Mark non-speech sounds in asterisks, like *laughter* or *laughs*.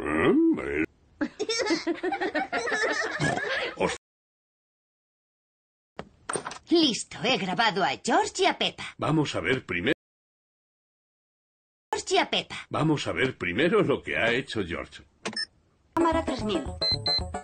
*laughs* Listo, he grabado a George y a Peppa. Vamos a ver primero. George y a Vamos a ver primero lo que ha hecho George. Cámara 3000.